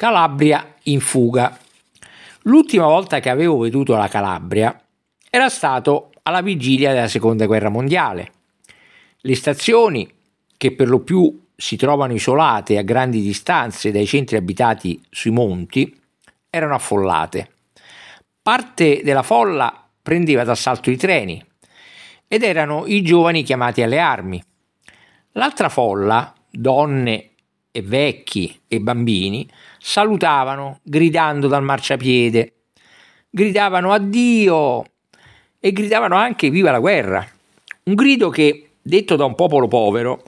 Calabria in fuga. L'ultima volta che avevo veduto la Calabria era stato alla vigilia della Seconda Guerra Mondiale. Le stazioni, che per lo più si trovano isolate a grandi distanze dai centri abitati sui monti, erano affollate. Parte della folla prendeva d'assalto i treni ed erano i giovani chiamati alle armi. L'altra folla, donne e vecchi e bambini salutavano gridando dal marciapiede, gridavano addio e gridavano anche viva la guerra. Un grido che, detto da un popolo povero,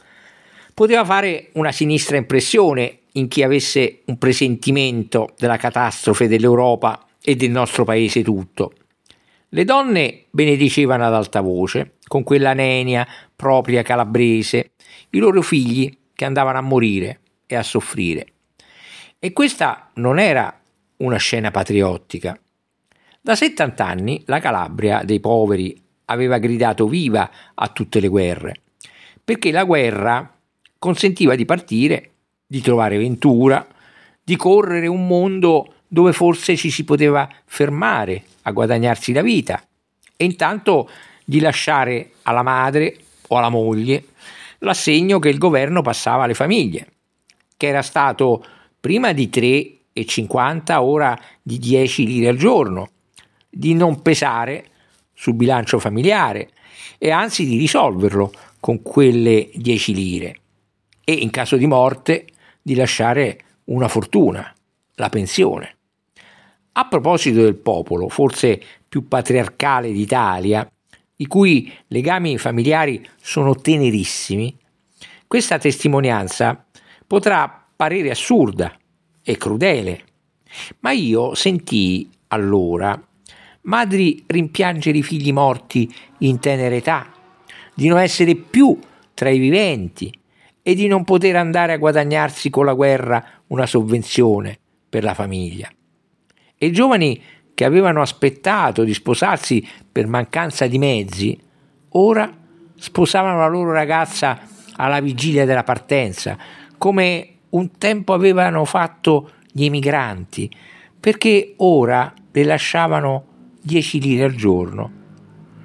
poteva fare una sinistra impressione in chi avesse un presentimento della catastrofe dell'Europa e del nostro paese tutto. Le donne benedicevano ad alta voce, con quella nenia propria calabrese, i loro figli che andavano a morire e a soffrire. E questa non era una scena patriottica. Da 70 anni la Calabria dei poveri aveva gridato viva a tutte le guerre, perché la guerra consentiva di partire, di trovare ventura, di correre un mondo dove forse ci si poteva fermare a guadagnarsi la vita e intanto di lasciare alla madre o alla moglie l'assegno che il governo passava alle famiglie che era stato prima di 3,50, ora di 10 lire al giorno, di non pesare sul bilancio familiare e anzi di risolverlo con quelle 10 lire e in caso di morte di lasciare una fortuna, la pensione. A proposito del popolo, forse più patriarcale d'Italia, i cui legami familiari sono tenerissimi, questa testimonianza potrà parere assurda e crudele, ma io sentii allora madri rimpiangere i figli morti in tenera età, di non essere più tra i viventi e di non poter andare a guadagnarsi con la guerra una sovvenzione per la famiglia. E giovani che avevano aspettato di sposarsi per mancanza di mezzi, ora sposavano la loro ragazza alla vigilia della partenza, come un tempo avevano fatto gli emigranti, perché ora le lasciavano 10 lire al giorno.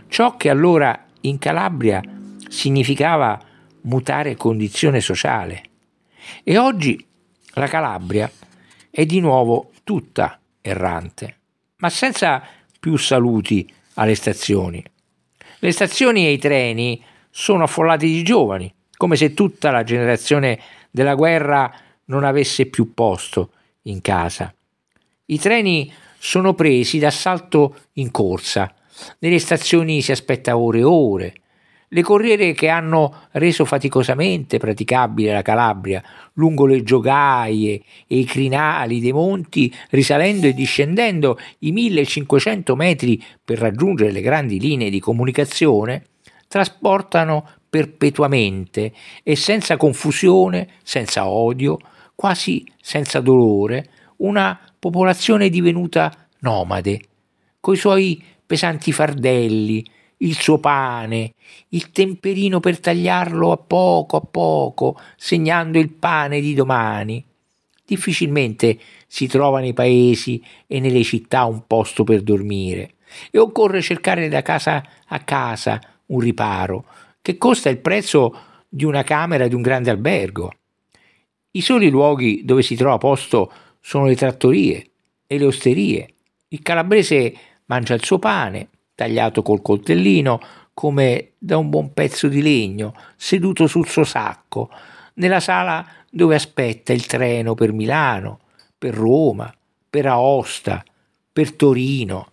Ciò che allora in Calabria significava mutare condizione sociale. E oggi la Calabria è di nuovo tutta errante, ma senza più saluti alle stazioni. Le stazioni e i treni sono affollati di giovani, come se tutta la generazione della guerra non avesse più posto in casa. I treni sono presi d'assalto in corsa, nelle stazioni si aspetta ore e ore. Le corriere che hanno reso faticosamente praticabile la Calabria, lungo le giogaie e i crinali dei monti, risalendo e discendendo i 1500 metri per raggiungere le grandi linee di comunicazione, trasportano perpetuamente e senza confusione, senza odio, quasi senza dolore, una popolazione divenuta nomade, coi suoi pesanti fardelli, il suo pane, il temperino per tagliarlo a poco a poco, segnando il pane di domani. Difficilmente si trova nei paesi e nelle città un posto per dormire e occorre cercare da casa a casa un riparo che costa il prezzo di una camera di un grande albergo. I soli luoghi dove si trova posto sono le trattorie e le osterie. Il calabrese mangia il suo pane, tagliato col coltellino, come da un buon pezzo di legno, seduto sul suo sacco, nella sala dove aspetta il treno per Milano, per Roma, per Aosta, per Torino,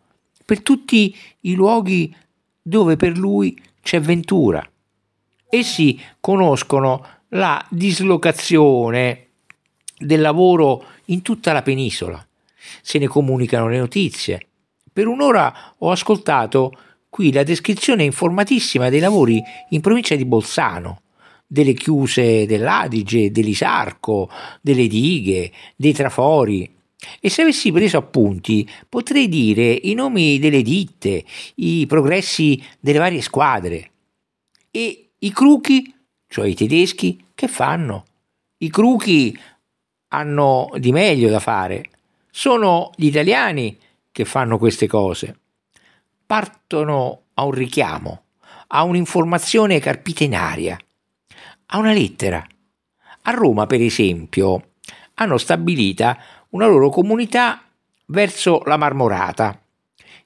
per tutti i luoghi dove per lui c'è ventura essi conoscono la dislocazione del lavoro in tutta la penisola, se ne comunicano le notizie. Per un'ora ho ascoltato qui la descrizione informatissima dei lavori in provincia di Bolzano, delle chiuse dell'Adige, dell'Isarco, delle dighe, dei trafori. E se avessi preso appunti potrei dire i nomi delle ditte, i progressi delle varie squadre. E i cruchi, cioè i tedeschi, che fanno? I cruchi hanno di meglio da fare. Sono gli italiani che fanno queste cose. Partono a un richiamo, a un'informazione carpita in aria, a una lettera. A Roma, per esempio, hanno stabilita una loro comunità verso la Marmorata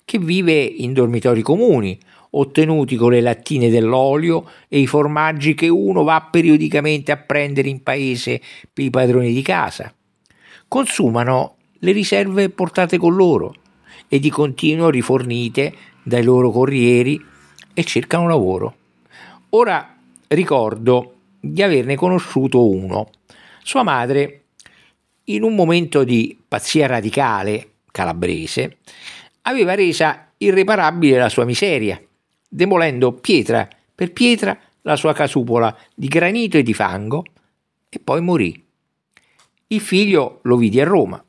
che vive in dormitori comuni, ottenuti con le lattine dell'olio e i formaggi che uno va periodicamente a prendere in paese per i padroni di casa. Consumano le riserve portate con loro e di continuo rifornite dai loro corrieri e cercano lavoro. Ora ricordo di averne conosciuto uno. Sua madre, in un momento di pazzia radicale calabrese, aveva resa irreparabile la sua miseria, demolendo pietra per pietra la sua casupola di granito e di fango, e poi morì. Il figlio lo vidi a Roma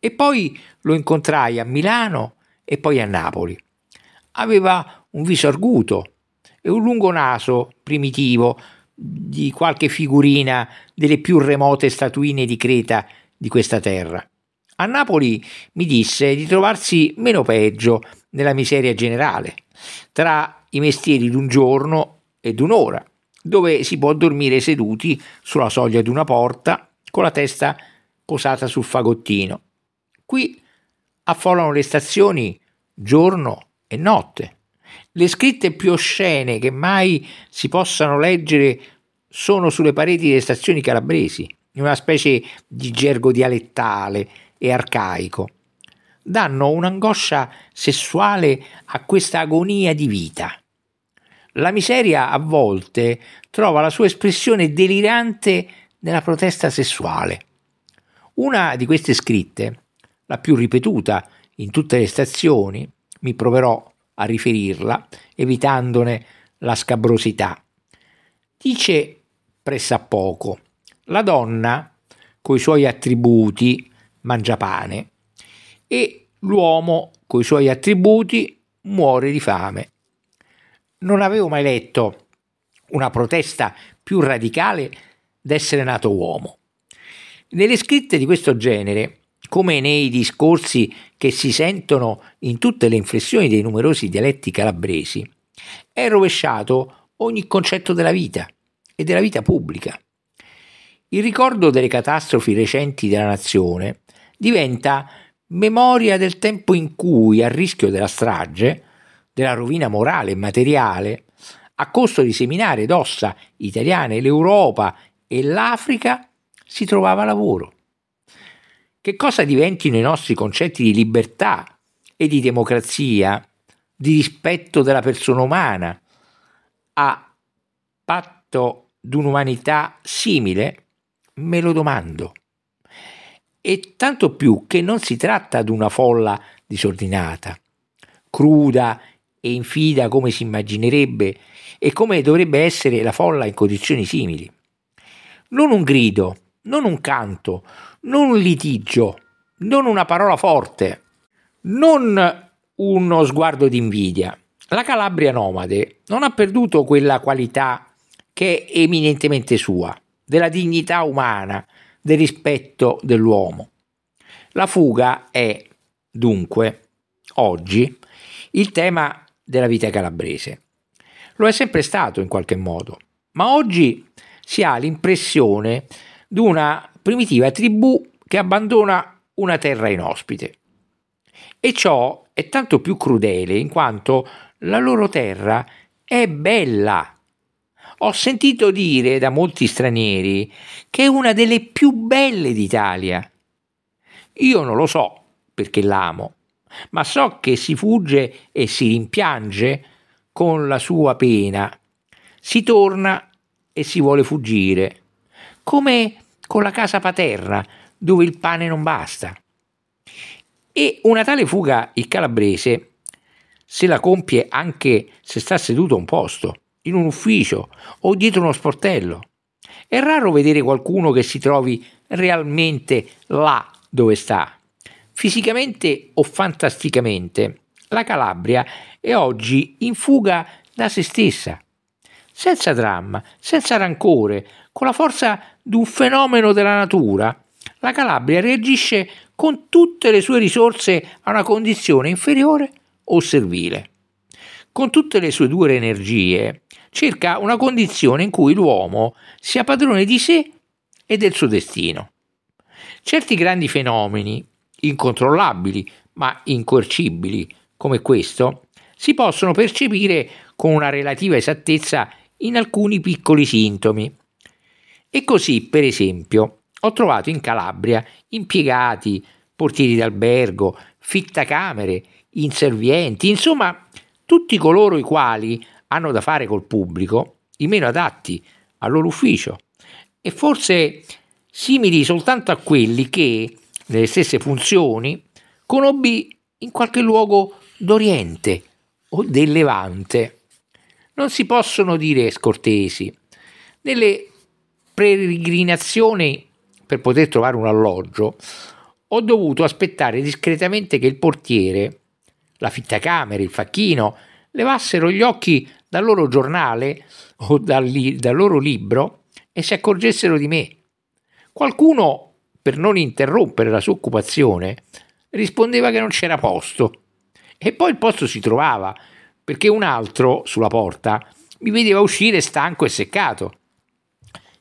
e poi lo incontrai a Milano e poi a Napoli. Aveva un viso arguto e un lungo naso primitivo di qualche figurina delle più remote statuine di Creta di questa terra. A Napoli mi disse di trovarsi meno peggio nella miseria generale, tra i mestieri d'un giorno e d'un'ora, dove si può dormire seduti sulla soglia di una porta con la testa posata sul fagottino. Qui affollano le stazioni giorno e notte. Le scritte più oscene che mai si possano leggere sono sulle pareti delle stazioni calabresi, in una specie di gergo dialettale e arcaico, danno un'angoscia sessuale a questa agonia di vita. La miseria a volte trova la sua espressione delirante nella protesta sessuale. Una di queste scritte, la più ripetuta in tutte le stazioni, mi proverò a riferirla, evitandone la scabrosità. Dice pressappoco: La donna, coi suoi attributi, mangiapane e l'uomo con i suoi attributi muore di fame. Non avevo mai letto una protesta più radicale d'essere nato uomo. Nelle scritte di questo genere, come nei discorsi che si sentono in tutte le inflessioni dei numerosi dialetti calabresi, è rovesciato ogni concetto della vita e della vita pubblica. Il ricordo delle catastrofi recenti della nazione diventa memoria del tempo in cui, a rischio della strage, della rovina morale e materiale, a costo di seminare d'ossa italiane l'Europa e l'Africa, si trovava lavoro. Che cosa diventino i nostri concetti di libertà e di democrazia, di rispetto della persona umana, a patto d'un'umanità simile? Me lo domando e tanto più che non si tratta di una folla disordinata, cruda e infida come si immaginerebbe e come dovrebbe essere la folla in condizioni simili. Non un grido, non un canto, non un litigio, non una parola forte, non uno sguardo d'invidia. La Calabria nomade non ha perduto quella qualità che è eminentemente sua, della dignità umana, del rispetto dell'uomo. La fuga è, dunque, oggi il tema della vita calabrese. Lo è sempre stato in qualche modo, ma oggi si ha l'impressione di una primitiva tribù che abbandona una terra inospite. E ciò è tanto più crudele in quanto la loro terra è bella ho sentito dire da molti stranieri che è una delle più belle d'Italia. Io non lo so perché l'amo, ma so che si fugge e si rimpiange con la sua pena. Si torna e si vuole fuggire, come con la casa paterna dove il pane non basta. E una tale fuga il calabrese se la compie anche se sta seduto a un posto in un ufficio o dietro uno sportello. È raro vedere qualcuno che si trovi realmente là dove sta. Fisicamente o fantasticamente, la Calabria è oggi in fuga da se stessa, senza dramma, senza rancore, con la forza di un fenomeno della natura. La Calabria reagisce con tutte le sue risorse a una condizione inferiore o servile. Con tutte le sue dure energie, cerca una condizione in cui l'uomo sia padrone di sé e del suo destino. Certi grandi fenomeni, incontrollabili ma incorcibili, come questo, si possono percepire con una relativa esattezza in alcuni piccoli sintomi. E così, per esempio, ho trovato in Calabria impiegati, portieri d'albergo, fittacamere, inservienti, insomma tutti coloro i quali hanno da fare col pubblico, i meno adatti al loro ufficio e forse simili soltanto a quelli che, nelle stesse funzioni, conobbi in qualche luogo d'Oriente o del Levante. Non si possono dire scortesi. Nelle peregrinazioni per poter trovare un alloggio, ho dovuto aspettare discretamente che il portiere, la fittacamera, il facchino, levassero gli occhi dal loro giornale o dal, li dal loro libro e si accorgessero di me. Qualcuno, per non interrompere la sua occupazione, rispondeva che non c'era posto. E poi il posto si trovava, perché un altro, sulla porta, mi vedeva uscire stanco e seccato.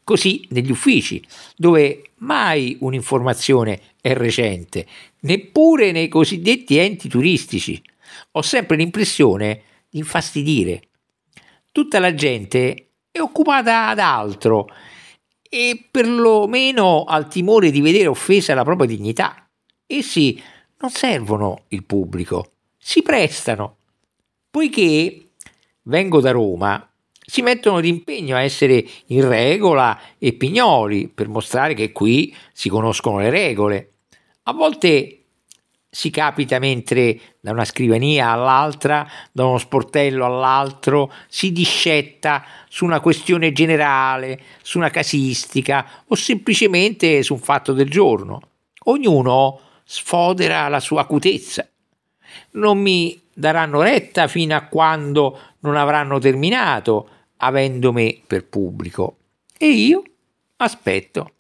Così negli uffici, dove mai un'informazione è recente, neppure nei cosiddetti enti turistici. Ho sempre l'impressione di infastidire, tutta la gente è occupata ad altro e perlomeno al timore di vedere offesa la propria dignità. Essi non servono il pubblico, si prestano. Poiché vengo da Roma, si mettono d'impegno a essere in regola e pignoli per mostrare che qui si conoscono le regole. A volte si capita mentre da una scrivania all'altra, da uno sportello all'altro, si discetta su una questione generale, su una casistica o semplicemente su un fatto del giorno. Ognuno sfodera la sua acutezza. Non mi daranno retta fino a quando non avranno terminato, avendo me per pubblico. E io aspetto.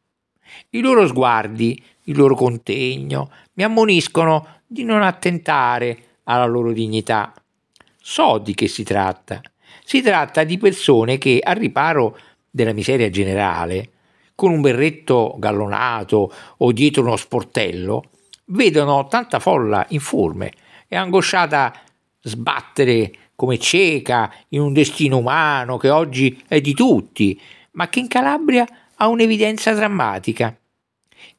I loro sguardi, il loro contegno mi ammoniscono di non attentare alla loro dignità. So di che si tratta. Si tratta di persone che, al riparo della miseria generale, con un berretto gallonato o dietro uno sportello, vedono tanta folla informe e angosciata sbattere come cieca in un destino umano che oggi è di tutti, ma che in Calabria ha un'evidenza drammatica.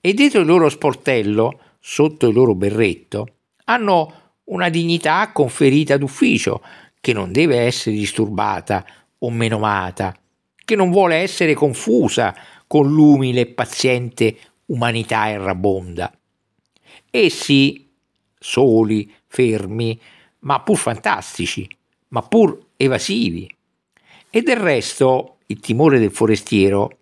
E dietro il loro sportello, sotto il loro berretto, hanno una dignità conferita d'ufficio, che non deve essere disturbata o menomata, che non vuole essere confusa con l'umile e paziente umanità errabonda. Essi, soli, fermi, ma pur fantastici, ma pur evasivi. E del resto il timore del forestiero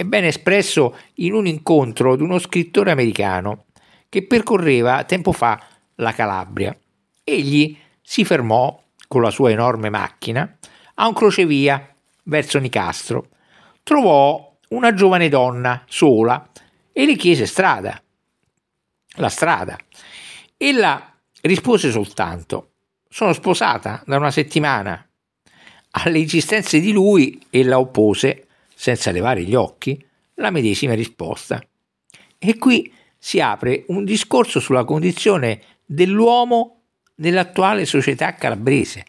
è ben espresso in un incontro di uno scrittore americano che percorreva tempo fa la Calabria. Egli si fermò con la sua enorme macchina a un crocevia verso Nicastro. Trovò una giovane donna sola e le chiese strada. La strada. Ella rispose soltanto: Sono sposata da una settimana. Alle insistenze di lui ella oppose senza levare gli occhi, la medesima risposta. E qui si apre un discorso sulla condizione dell'uomo nell'attuale società calabrese,